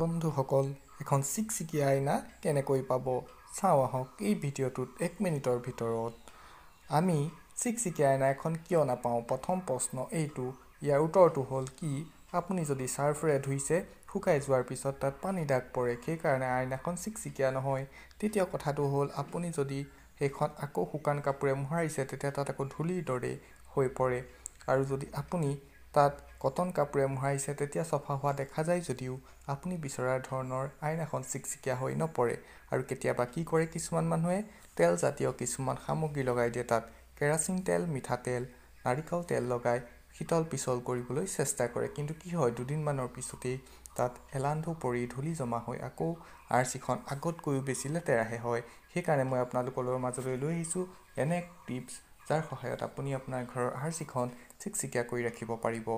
বন্ধুসকল এখন চিকচিকীয়া আইনা কেনেকৈ পাব চাওঁ আহক এই ভিডিঅ'টোত এক মিনিটৰ ভিতৰত আমি চিকচিকীয়া আইনা এখন কিয় নাপাওঁ প্ৰথম প্ৰশ্ন এইটো ইয়াৰ উত্তৰটো হ'ল কি আপুনি যদি চাৰ্ফৰে ধুইছে শুকাই যোৱাৰ পিছত তাত পানী দাগ পৰে সেইকাৰণে আইনাখন চিকচিকীয়া নহয় তৃতীয় কথাটো হ'ল আপুনি যদি সেইখন আকৌ শুকান কাপোৰে মোহাৰিছে তেতিয়া তাত আকৌ ধূলিৰ দৰে হৈ পৰে আৰু যদি আপুনি তাত কটন কাপোৰে মোহাৰিছে তেতিয়া চফা হোৱা দেখা যায় যদিও আপুনি বিচৰা ধৰণৰ আইন এখন চিকচিকীয়া হৈ নপৰে আৰু কেতিয়াবা কি কৰে কিছুমান মানুহে তেল জাতীয় কিছুমান সামগ্ৰী লগাই দিয়ে তাত কেৰাচিন তেল মিঠাতেল নাৰিকল তেল লগাই শীতল পিচল কৰিবলৈ চেষ্টা কৰে কিন্তু কি হয় দুদিনমানৰ পিছতেই তাত এলান্ধু পৰি ধূলি জমা হৈ আকৌ আৰ চিখন আগতকৈও বেছি লেতেৰাহে হয় সেইকাৰণে মই আপোনালোকৰ মাজলৈ লৈ আহিছোঁ এনে টিপছ যাৰ সহায়ত আপুনি আপোনাৰ ঘৰৰ আৰ্চিখন চিখন চিকচিকীয়া কৰি ৰাখিব পাৰিব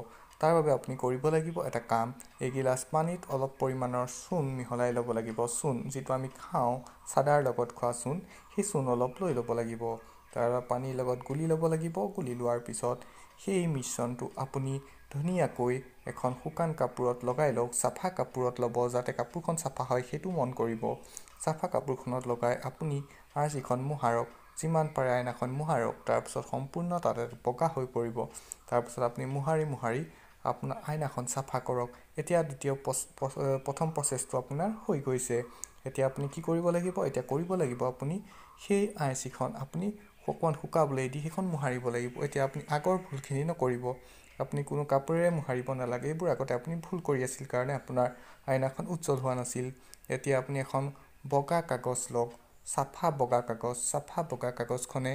তাৰ বাবে আপুনি কৰিব লাগিব এটা কাম এগিলাচ পানীত অলপ পৰিমাণৰ চূণ মিহলাই ল'ব লাগিব চূণ যিটো আমি খাওঁ চাদাৰ লগত খোৱা চূণ সেই চূণ অলপ লৈ ল'ব লাগিব তাৰ পানীৰ লগত গুলি ল'ব লাগিব গুলি লোৱাৰ পিছত সেই মিশ্ৰণটো আপুনি ধুনীয়াকৈ এখন শুকান কাপোৰত লগাই লওক চাফা কাপোৰত ল'ব যাতে কাপোৰখন চাফা হয় সেইটো মন কৰিব চাফা কাপোৰখনত লগাই আপুনি আৰ্চিখন মোহাৰক যিমান পাৰে আইনাখন মোহাৰক তাৰপিছত সম্পূৰ্ণ তাতে বগা হৈ পৰিব তাৰপিছত আপুনি মোহাৰি মোহাৰি আপোনাৰ আইনাখন চাফা কৰক এতিয়া দ্বিতীয় প্ৰথম প্ৰচেছটো আপোনাৰ হৈ গৈছে এতিয়া আপুনি কি কৰিব লাগিব এতিয়া কৰিব লাগিব আপুনি সেই আই চিখন আপুনি অকণমান শুকাবলৈ দি সেইখন মোহাৰিব লাগিব এতিয়া আপুনি আগৰ ভুলখিনি নকৰিব আপুনি কোনো কাপোৰেৰে মোহাৰিব নালাগে এইবোৰ আগতে আপুনি ভুল কৰি আছিল কাৰণে আপোনাৰ আইনাখন উজ্জ্বল হোৱা নাছিল এতিয়া আপুনি এখন বগা কাগজ লওক চাফা বগা কাগজ চাফা বগা কাগজখনে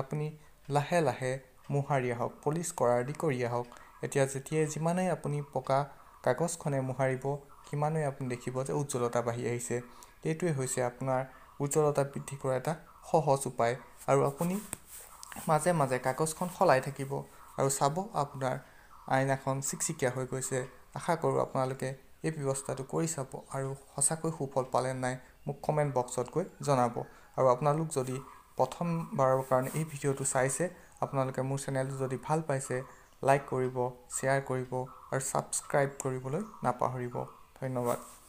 আপুনি লাহে লাহে মোহাৰি আহক পলিছ কৰাৰ দি কৰি আহক এতিয়া যেতিয়াই যিমানেই আপুনি পকা কাগজখনে মোহাৰিব সিমানেই আপুনি দেখিব যে উজ্জ্বলতা বাঢ়ি আহিছে এইটোৱে হৈছে আপোনাৰ উজ্জ্বলতা বৃদ্ধি কৰা এটা সহজ উপায় আৰু আপুনি মাজে মাজে কাগজখন সলাই থাকিব আৰু চাব আপোনাৰ আইনাখন চিকচিকীয়া হৈ গৈছে আশা কৰোঁ আপোনালোকে এই ব্যৱস্থাটো কৰি চাব আৰু সঁচাকৈ সুফল পালে নাই মোক কমেণ্ট বক্সত গৈ জনাব আৰু আপোনালোক যদি প্ৰথমবাৰৰ কাৰণে এই ভিডিঅ'টো চাইছে আপোনালোকে মোৰ চেনেলটো যদি ভাল পাইছে লাইক কৰিব শ্বেয়াৰ কৰিব আৰু ছাবস্ক্ৰাইব কৰিবলৈ নাপাহৰিব ধন্যবাদ